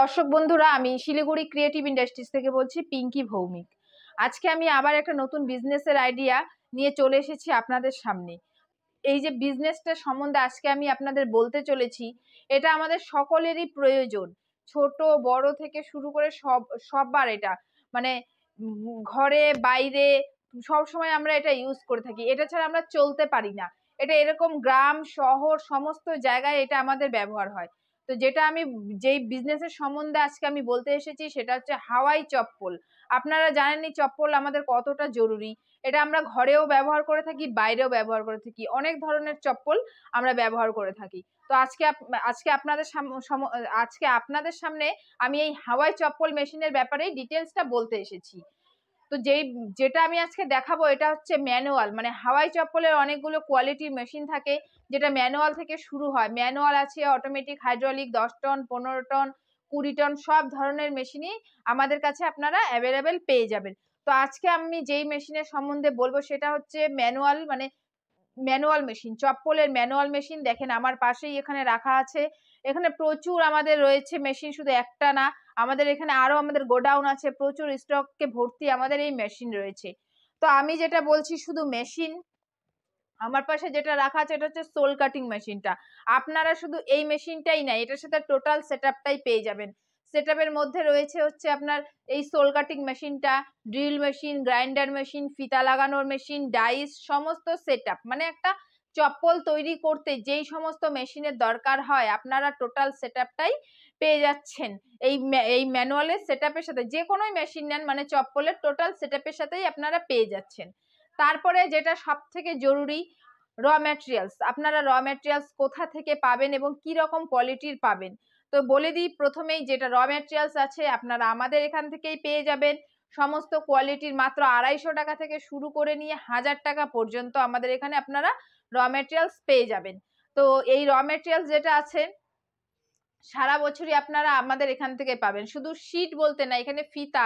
দর্শক বন্ধুরা আমি শিলিগুড়ি ক্রিয়েটিভ ইন্ডাস্ট্রিজ থেকে বলছি পিঙ্কি ভৌমিক আজকে আমি আবার একটা নতুন বিজনেসের আইডিয়া নিয়ে চলে এসেছি আপনাদের সামনে এই যে বিজনেসটা সম্বন্ধে আজকে আমি আপনাদের বলতে চলেছি এটা আমাদের সকলেরই প্রয়োজন ছোট বড় থেকে শুরু করে সব সববার এটা মানে ঘরে বাইরে সবসময় আমরা এটা ইউজ করে থাকি এটা ছাড়া আমরা চলতে পারি না এটা এরকম গ্রাম শহর সমস্ত জায়গায় এটা আমাদের ব্যবহার হয় তো যেটা আমি যেই বিজনেসের সম্বন্ধে আজকে আমি বলতে এসেছি সেটা হচ্ছে হাওয়াই চপ্পল আপনারা জানেনই চপ্পল আমাদের কতটা জরুরি এটা আমরা ঘরেও ব্যবহার করে থাকি বাইরেও ব্যবহার করে থাকি অনেক ধরনের চপ্পল আমরা ব্যবহার করে থাকি তো আজকে আজকে আপনাদের আজকে আপনাদের সামনে আমি এই হাওয়াই চপ্পল মেশিনের ব্যাপারে ডিটেলসটা বলতে এসেছি তো যেই যেটা আমি আজকে দেখাবো এটা হচ্ছে ম্যানুয়াল মানে হাওয়াই চপ্পলের অনেকগুলো কোয়ালিটির মেশিন থাকে যেটা ম্যানুয়াল থেকে শুরু হয় ম্যানুয়াল আছে অটোমেটিক হাইড্রোলিক দশ টন পনেরো টন কুড়ি টন সব ধরনের মেশিনই আমাদের কাছে আপনারা অ্যাভেলেবেল পেয়ে যাবেন তো আজকে আমি যেই মেশিনের সম্বন্ধে বলবো সেটা হচ্ছে ম্যানুয়াল মানে ম্যানুয়াল মেশিন চপ্পলের ম্যানুয়াল মেশিন দেখেন আমার পাশেই এখানে রাখা আছে এখানে প্রচুর আমাদের রয়েছে মেশিন শুধু একটা না আমাদের এখানে আরো আমাদের গোডাউন আছে প্রচুর স্টককে ভর্তি আমাদের এই মেশিন রয়েছে তো আমি যেটা বলছি শুধু মেশিন আমার পাশে যেটা রাখা আছে এটা হচ্ছে সোল কাটিং মেশিনটা আপনারা শুধু এই মেশিনটাই নাই এটার সাথে টোটাল সেটআপটাই পেয়ে যাবেন সেটআপের মধ্যে রয়েছে হচ্ছে আপনার এই সোল কাটিং মেশিনটা ড্রিল মেশিন গ্রাইন্ডার মেশিন ফিতা লাগানোর মেশিন ডাইস সমস্ত সেটআপ মানে একটা চপ্পল তৈরি করতে যেই সমস্ত মেশিনের দরকার হয় আপনারা টোটাল সেট পেয়ে যাচ্ছেন এই এই ম্যানুয়ালের সেট সাথে যে কোনোই মেশিন নেন মানে চপ্পলের টোটাল সেট সাথেই আপনারা পেয়ে যাচ্ছেন তারপরে যেটা সব থেকে জরুরি র ম্যাটেরিয়ালস আপনারা র ম্যাটেরিয়ালস কোথা থেকে পাবেন এবং কি রকম কোয়ালিটির পাবেন তো বলে দিই প্রথমেই যেটা র ম্যাটেরিয়ালস আছে আপনারা আমাদের এখান থেকেই পেয়ে যাবেন সমস্ত কোয়ালিটির মাত্র আড়াইশো টাকা থেকে শুরু করে নিয়ে হাজার টাকা পর্যন্ত আমাদের এখানে আপনারা র মেটেরিয়ালস পেয়ে যাবেন তো এই র মেটেরিয়ালস যেটা আছে সারা বছরই আপনারা আমাদের এখান থেকে পাবেন শুধু শীত বলতে না এখানে ফিতা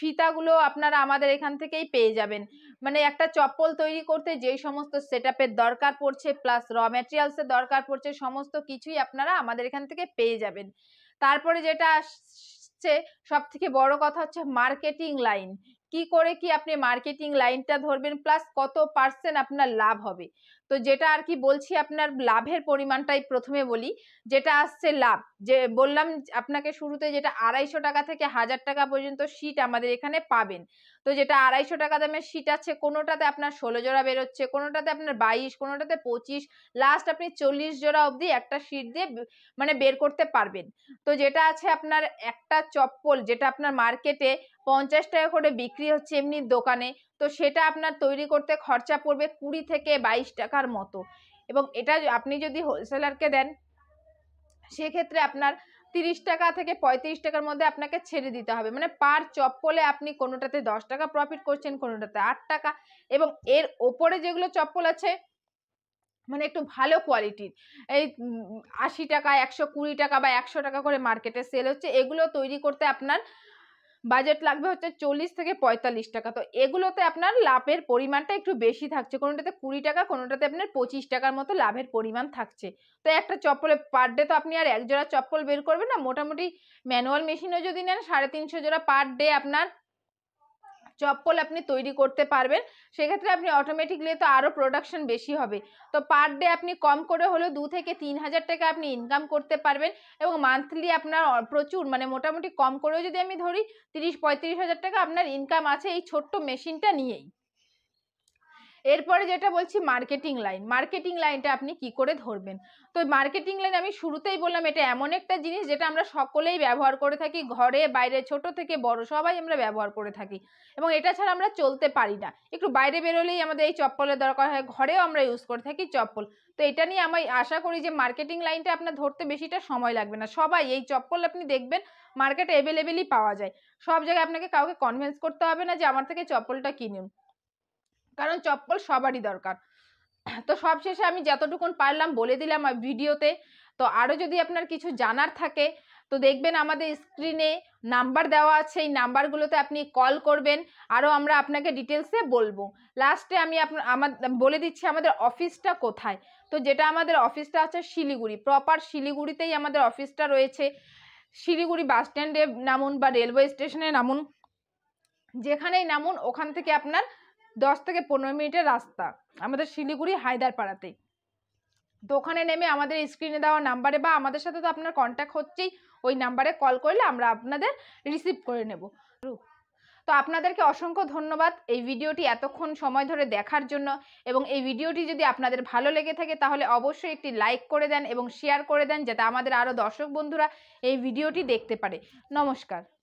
ফিতাগুলো আপনারা আমাদের এখান থেকেই পেয়ে যাবেন মানে একটা চপ্পল তৈরি করতে যেই সমস্ত সেট দরকার পড়ছে প্লাস র ম্যাটেরিয়ালসের দরকার পড়ছে সমস্ত কিছুই আপনারা আমাদের এখান থেকে পেয়ে যাবেন তারপরে যেটা হচ্ছে সব থেকে বড় কথা হচ্ছে মার্কেটিং লাইন কি করে কি আপনি মার্কেটিং লাইনটা ধরবেন প্লাস কত পার্সেন্ট আপনার লাভ হবে তো যেটা আর কি বলছি আপনার লাভের পরিমাণটাই প্রথমে বলি যেটা আসছে লাভ যে বললাম আপনাকে শুরুতে যেটা আড়াইশো টাকা থেকে হাজার টাকা পর্যন্ত শীট আমাদের এখানে পাবেন তো যেটা আড়াইশো টাকা দামের শীট আছে কোনোটাতে আপনার ষোলো জোড়া বেরোচ্ছে কোনোটাতে আপনার বাইশ কোনোটাতে পঁচিশ লাস্ট আপনি চল্লিশ জোড়া অবধি একটা শীট দিয়ে মানে বের করতে পারবেন তো যেটা আছে আপনার একটা চপ্পল যেটা আপনার মার্কেটে পঞ্চাশ টাকা করে বিক্রি হচ্ছে এমনি দোকানে তো সেটা আপনার তৈরি করতে খরচা পড়বে কুড়ি থেকে বাইশ টাকার মতো এবং এটা আপনি যদি হোলসেলারকে দেন সেক্ষেত্রে আপনার তিরিশ টাকা থেকে পঁয়ত্রিশ টাকার মধ্যে আপনাকে ছেড়ে দিতে হবে মানে পার চপ্পলে আপনি কোনোটাতে দশ টাকা প্রফিট করছেন কোনোটাতে আট টাকা এবং এর ওপরে যেগুলো চপ্পল আছে মানে একটু ভালো কোয়ালিটির এই আশি টাকা একশো কুড়ি টাকা বা একশো টাকা করে মার্কেটে সেল হচ্ছে এগুলো তৈরি করতে আপনার বাজেট লাগবে হচ্ছে চল্লিশ থেকে পঁয়তাল্লিশ টাকা তো এগুলোতে আপনার লাভের পরিমাণটা একটু বেশি থাকছে কোনোটাতে কুড়ি টাকা কোনোটাতে আপনার পঁচিশ টাকার মতো লাভের পরিমাণ থাকছে তো একটা চপ্পলে পার ডে তো আপনি আর এক জোড়া চপ্পল বের করবেন না মোটামুটি ম্যানুয়াল মেশিনও যদি নেন সাড়ে তিনশো জোড়া পার ডে আপনার চপ্পল আপনি তৈরি করতে পারবেন সেক্ষেত্রে আপনি অটোমেটিকলি তো আরও প্রোডাকশন বেশি হবে তো পার ডে আপনি কম করে হলেও দু থেকে তিন হাজার টাকা আপনি ইনকাম করতে পারবেন এবং মান্থলি আপনার প্রচুর মানে মোটামুটি কম করেও যদি আমি ধরি তিরিশ পঁয়ত্রিশ হাজার টাকা আপনার ইনকাম আছে এই ছোট্ট মেশিনটা নিয়েই এরপরে যেটা বলছি মার্কেটিং লাইন মার্কেটিং লাইনটা আপনি কি করে ধরবেন তো মার্কেটিং লাইন আমি শুরুতেই বললাম এটা এমন একটা জিনিস যেটা আমরা সকলেই ব্যবহার করে থাকি ঘরে বাইরে ছোট থেকে বড় সবাই আমরা ব্যবহার করে থাকি এবং এটা ছাড়া আমরা চলতে পারি না একটু বাইরে বেরোলেই আমাদের এই চপ্পলের দরকার হয় ঘরেও আমরা ইউজ করে থাকি চপ্পল তো এটা নিয়ে আমি আশা করি যে মার্কেটিং লাইনটা আপনার ধরতে বেশিটা সময় লাগবে না সবাই এই চপ্পল আপনি দেখবেন মার্কেটে অ্যাভেলেবেলই পাওয়া যায় সব জায়গায় আপনাকে কাউকে কনভিন্স করতে হবে না যে আমার থেকে চপ্পলটা কিনুন কারণ চপ্পল সবারই দরকার তো সবশেষে আমি যতটুকুন পারলাম বলে দিলাম ভিডিওতে তো আরও যদি আপনার কিছু জানার থাকে তো দেখবেন আমাদের স্ক্রিনে নাম্বার দেওয়া আছে এই নাম্বারগুলোতে আপনি কল করবেন আরও আমরা আপনাকে ডিটেলসে বলবো লাস্টে আমি আমার বলে দিচ্ছি আমাদের অফিসটা কোথায় তো যেটা আমাদের অফিসটা আছে শিলিগুড়ি প্রপার শিলিগুড়িতেই আমাদের অফিসটা রয়েছে শিলিগুড়ি বাস স্ট্যান্ডে নামুন বা রেলওয়ে স্টেশনে নামুন যেখানেই নামুন ওখান থেকে আপনার দশ থেকে পনেরো মিনিটের রাস্তা আমাদের শিলিগুড়ি হায়দারপাড়াতে দোকানে নেমে আমাদের স্ক্রিনে দেওয়া নাম্বারে বা আমাদের সাথে তো আপনার কন্ট্যাক্ট হচ্ছেই ওই নাম্বারে কল করলে আমরা আপনাদের রিসিভ করে নেব তো আপনাদেরকে অসংখ্য ধন্যবাদ এই ভিডিওটি এতক্ষণ সময় ধরে দেখার জন্য এবং এই ভিডিওটি যদি আপনাদের ভালো লেগে থাকে তাহলে অবশ্যই একটি লাইক করে দেন এবং শেয়ার করে দেন যাতে আমাদের আরও দর্শক বন্ধুরা এই ভিডিওটি দেখতে পারে নমস্কার